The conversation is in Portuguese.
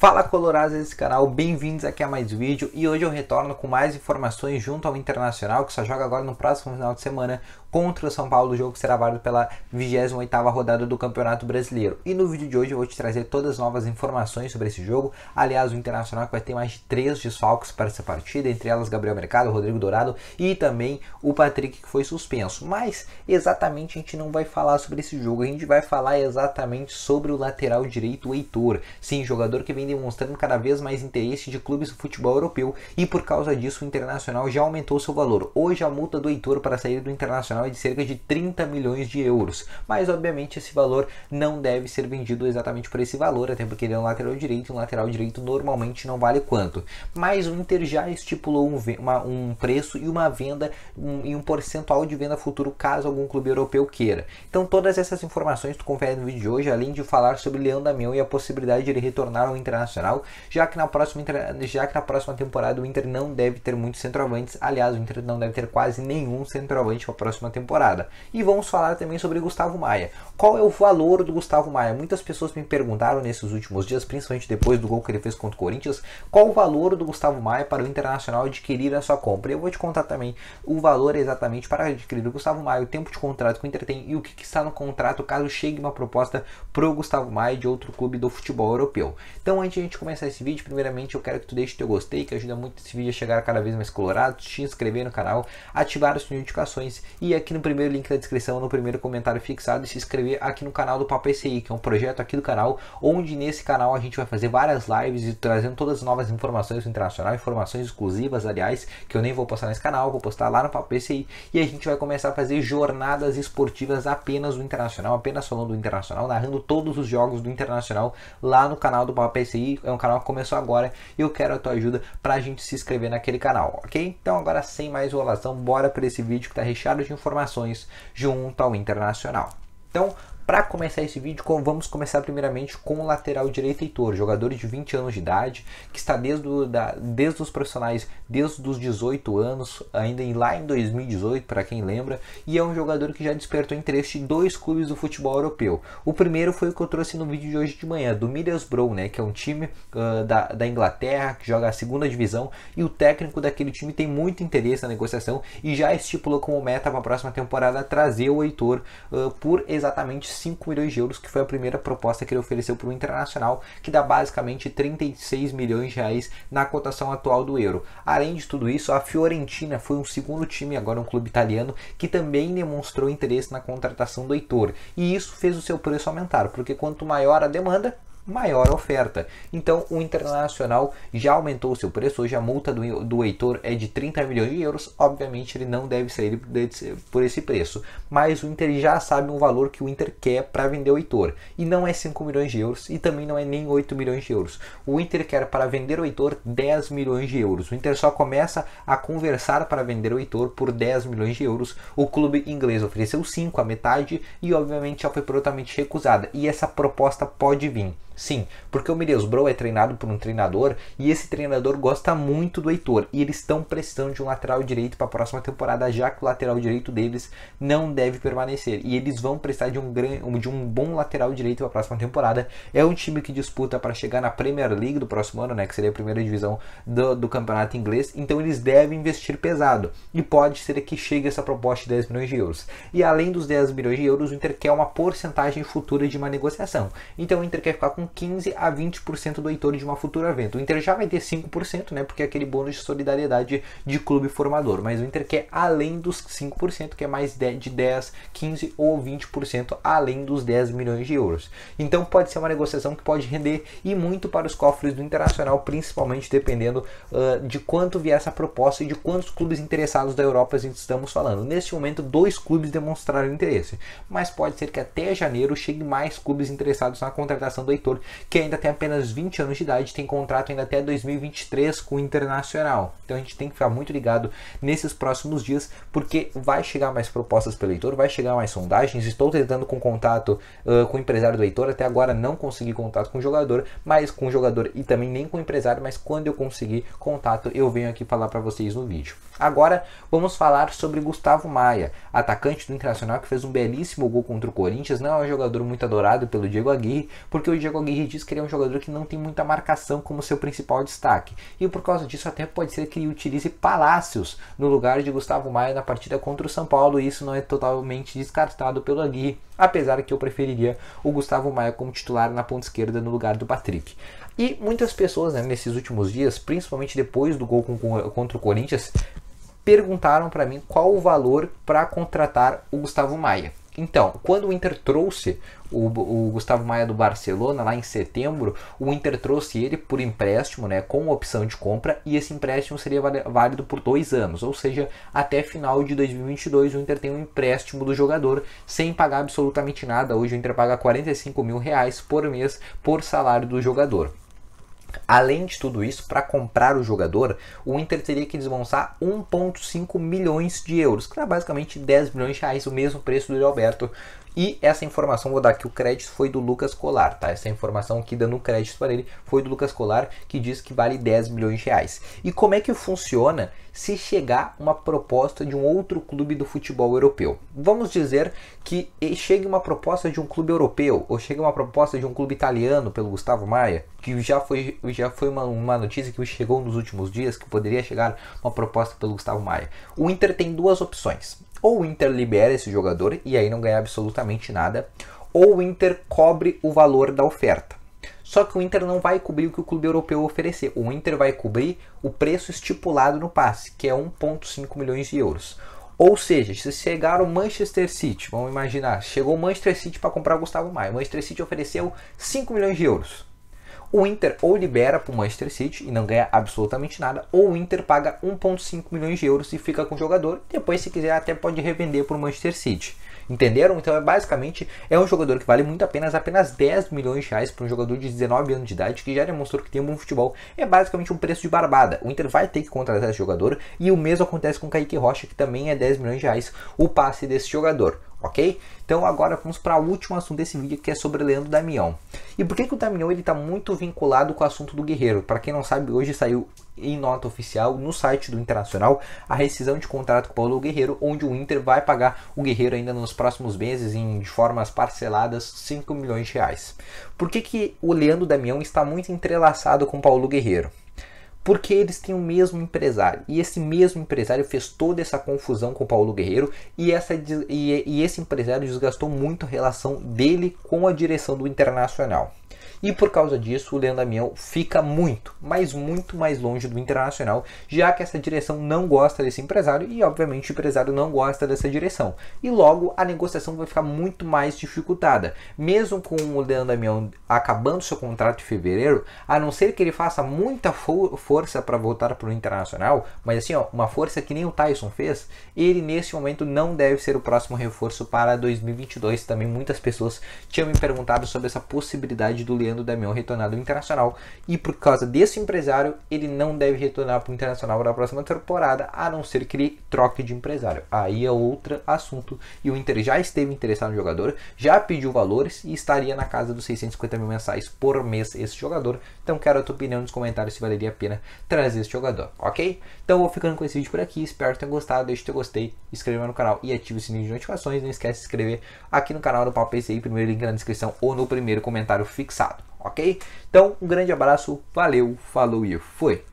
Fala colorados desse canal, bem-vindos aqui a mais vídeo e hoje eu retorno com mais informações junto ao Internacional que só joga agora no próximo final de semana contra o São Paulo, o jogo que será válido pela 28ª rodada do Campeonato Brasileiro. E no vídeo de hoje eu vou te trazer todas as novas informações sobre esse jogo, aliás o Internacional que vai ter mais de 3 desfalques para essa partida, entre elas Gabriel Mercado, Rodrigo Dourado e também o Patrick que foi suspenso. Mas exatamente a gente não vai falar sobre esse jogo, a gente vai falar exatamente sobre o lateral direito o Heitor, sim, jogador que vem demonstrando cada vez mais interesse de clubes do futebol europeu e por causa disso o Internacional já aumentou seu valor. Hoje a multa do Heitor para sair do Internacional é de cerca de 30 milhões de euros, mas obviamente esse valor não deve ser vendido exatamente por esse valor, até porque ele é um lateral direito e um lateral direito normalmente não vale quanto. Mas o Inter já estipulou um, uma, um preço e uma venda um, e um percentual de venda futuro caso algum clube europeu queira. Então todas essas informações tu confere no vídeo de hoje, além de falar sobre Leandro Damião e a possibilidade de ele retornar ao Internacional internacional, já que na próxima, já que na próxima temporada o Inter não deve ter muitos centroavantes. Aliás, o Inter não deve ter quase nenhum centroavante para a próxima temporada. E vamos falar também sobre Gustavo Maia. Qual é o valor do Gustavo Maia? Muitas pessoas me perguntaram nesses últimos dias, principalmente depois do gol que ele fez contra o Corinthians, qual o valor do Gustavo Maia para o Internacional adquirir a sua compra. Eu vou te contar também o valor exatamente para adquirir o Gustavo Maia, o tempo de contrato que o Inter tem e o que, está no contrato caso chegue uma proposta pro Gustavo Maia de outro clube do futebol europeu. Então a antes de a gente começar esse vídeo, primeiramente eu quero que tu deixe teu gostei, que ajuda muito esse vídeo a chegar cada vez mais colorado, te inscrever no canal, ativar as notificações e aqui no primeiro link da descrição, no primeiro comentário fixado, e se inscrever aqui no canal do Papo ECI, que é um projeto aqui do canal, onde nesse canal a gente vai fazer várias lives e trazendo todas as novas informações do internacional, informações exclusivas, aliás, que eu nem vou postar nesse canal, vou postar lá no Papo ECI, e a gente vai começar a fazer jornadas esportivas apenas do Internacional, apenas falando do Internacional, narrando todos os jogos do Internacional lá no canal do Papo ECI se assim, é um canal que começou agora e eu quero a tua ajuda para a gente se inscrever naquele canal, ok? Então agora sem mais enrolação, bora para esse vídeo que está recheado de informações junto ao Internacional. Então, para começar esse vídeo, vamos começar primeiramente com o lateral direito Heitor, jogador de 20 anos de idade, que está desde, o, da, desde os profissionais, desde os 18 anos, ainda em, lá em 2018, para quem lembra, e é um jogador que já despertou interesse de dois clubes do futebol europeu. O primeiro foi o que eu trouxe no vídeo de hoje de manhã, do Middlesbrough, né, que é um time uh, da, da Inglaterra, que joga a segunda divisão, e o técnico daquele time tem muito interesse na negociação e já estipulou como meta para a próxima temporada trazer o Heitor uh, por exatamente 5 milhões de euros, que foi a primeira proposta que ele ofereceu para o Internacional, que dá basicamente 36 milhões de reais na cotação atual do euro. Além de tudo isso, a Fiorentina foi um segundo time, agora um clube italiano, que também demonstrou interesse na contratação do Heitor. E isso fez o seu preço aumentar, porque quanto maior a demanda, maior oferta. Então o Internacional já aumentou o seu preço, hoje a multa do, do Heitor é de 30 milhões de euros, obviamente ele não deve sair por esse preço, mas o Inter já sabe um valor que o Inter quer para vender o Heitor, e não é 5 milhões de euros, e também não é nem 8 milhões de euros. O Inter quer para vender o Heitor 10 milhões de euros, o Inter só começa a conversar para vender o Heitor por 10 milhões de euros, o clube inglês ofereceu 5, a metade, e obviamente já foi prontamente recusada, e essa proposta pode vir. Sim, porque o Middlesbrough é treinado por um treinador e esse treinador gosta muito do Heitor e eles estão precisando de um lateral direito para a próxima temporada, já que o lateral direito deles não deve permanecer e eles vão precisar de um, de um bom lateral direito para a próxima temporada. É um time que disputa para chegar na Premier League do próximo ano, né, que seria a primeira divisão do, do campeonato inglês, então eles devem investir pesado e pode ser que chegue essa proposta de 10 milhões de euros. E além dos 10 milhões de euros, o Inter quer uma porcentagem futura de uma negociação, então o Inter quer ficar com 15 a 20% do Heitor de uma futura venda. O Inter já vai ter 5%, né? Porque é aquele bônus de solidariedade de clube formador. Mas o Inter quer além dos 5%, que é mais de 10, 15 ou 20% além dos 10 milhões de euros. Então pode ser uma negociação que pode render e muito para os cofres do Internacional, principalmente dependendo uh, de quanto vier essa proposta e de quantos clubes interessados da Europa a gente estamos falando. Neste momento, dois clubes demonstraram interesse, mas pode ser que até janeiro chegue mais clubes interessados na contratação do Heitor que ainda tem apenas 20 anos de idade, tem contrato ainda até 2023 com o Internacional. Então a gente tem que ficar muito ligado nesses próximos dias, porque vai chegar mais propostas pelo Heitor, vai chegar mais sondagens. Estou tentando com contato uh, com o empresário do Heitor, até agora não consegui contato com o jogador, mas com o jogador e também nem com o empresário, mas quando eu conseguir contato, eu venho aqui falar para vocês no vídeo. Agora vamos falar sobre Gustavo Maia, atacante do Internacional que fez um belíssimo gol contra o Corinthians. Não é um jogador muito adorado pelo Diego Aguirre, porque o Diego Aguirre diz que ele é um jogador que não tem muita marcação como seu principal destaque. E por causa disso até pode ser que ele utilize Palácios no lugar de Gustavo Maia na partida contra o São Paulo. E isso não é totalmente descartado pelo Aguirre, apesar que eu preferiria o Gustavo Maia como titular na ponta esquerda no lugar do Patrick. E muitas pessoas né, nesses últimos dias, principalmente depois do gol contra o Corinthians, perguntaram para mim qual o valor para contratar o Gustavo Maia. Então, quando o Inter trouxe o, o, Gustavo Maia do Barcelona lá em setembro, o Inter trouxe ele por empréstimo, né, com opção de compra, e esse empréstimo seria válido por dois anos, ou seja, até final de 2022 o Inter tem um empréstimo do jogador sem pagar absolutamente nada. Hoje o Inter paga 45 mil reais por mês por salário do jogador. Além de tudo isso, para comprar o jogador, o Inter teria que desmontar 1,5 milhões de euros, que dá tá basicamente 10 milhões de reais, o mesmo preço do Alberto. E essa informação, vou dar aqui o crédito, foi do Lucas Colar, tá? Essa informação aqui dando crédito para ele foi do Lucas Colar, que diz que vale 10 milhões de reais. E como é que funciona se chegar uma proposta de um outro clube do futebol europeu. Vamos dizer que chegue uma proposta de um clube europeu ou chegue uma proposta de um clube italiano pelo Gustavo Maia, que já foi, já foi uma, uma notícia que chegou nos últimos dias que poderia chegar uma proposta pelo Gustavo Maia. O Inter tem duas opções. Ou o Inter libera esse jogador e aí não ganha absolutamente nada, ou o Inter cobre o valor da oferta. Só que o Inter não vai cobrir o que o clube europeu oferecer. O Inter vai cobrir o preço estipulado no passe, que é 1,5 milhões de euros. Ou seja, se chegar o Manchester City, vamos imaginar, chegou o Manchester City para comprar o Gustavo Maia. O Manchester City ofereceu 5 milhões de euros o Inter ou libera para o Manchester City e não ganha absolutamente nada, ou o Inter paga 1,5 milhões de euros e fica com o jogador. Depois, se quiser, até pode revender para o Manchester City. Entenderam? Então é basicamente é um jogador que vale muito apenas apenas 10 milhões de reais para um jogador de 19 anos de idade que já demonstrou que tem um bom futebol. É basicamente um preço de barbada. O Inter vai ter que contratar esse jogador e o mesmo acontece com o Kaique Rocha, que também é 10 milhões de reais o passe desse jogador ok? Então agora vamos para o último assunto desse vídeo que é sobre Leandro Damião. E por que, que o Damião ele está muito vinculado com o assunto do Guerreiro? Para quem não sabe, hoje saiu em nota oficial no site do Internacional a rescisão de contrato com o Paulo Guerreiro, onde o Inter vai pagar o Guerreiro ainda nos próximos meses em de formas parceladas 5 milhões de reais. Por que, que o Leandro Damião está muito entrelaçado com o Paulo Guerreiro? porque eles têm o mesmo empresário. E esse mesmo empresário fez toda essa confusão com o Paulo Guerreiro e, essa, e, e esse empresário desgastou muito a relação dele com a direção do Internacional. E por causa disso, o Leandro Damião fica muito, mas muito mais longe do Internacional, já que essa direção não gosta desse empresário e, obviamente, o empresário não gosta dessa direção. E logo a negociação vai ficar muito mais dificultada. Mesmo com o Leandro Damião acabando seu contrato em fevereiro, a não ser que ele faça muita for força para voltar para o Internacional, mas assim, ó, uma força que nem o Tyson fez, ele nesse momento não deve ser o próximo reforço para 2022. Também muitas pessoas tinham me perguntado sobre essa possibilidade do Leandro Damião retornar do Internacional. E por causa desse empresário, ele não deve retornar para o Internacional na próxima temporada, a não ser que ele troque de empresário. Aí é outro assunto. E o Inter já esteve interessado no jogador, já pediu valores e estaria na casa dos 650 mil mensais por mês esse jogador. Então quero a tua opinião nos comentários se valeria a pena trazer esse jogador, ok? Então vou ficando com esse vídeo por aqui. Espero que tenha gostado. Deixe teu gostei, inscreva no canal e ative o sininho de notificações. Não esquece de se inscrever aqui no canal do Papo PCI, primeiro link na descrição ou no primeiro comentário fixado ok? Então, um grande abraço, valeu, falou e fui!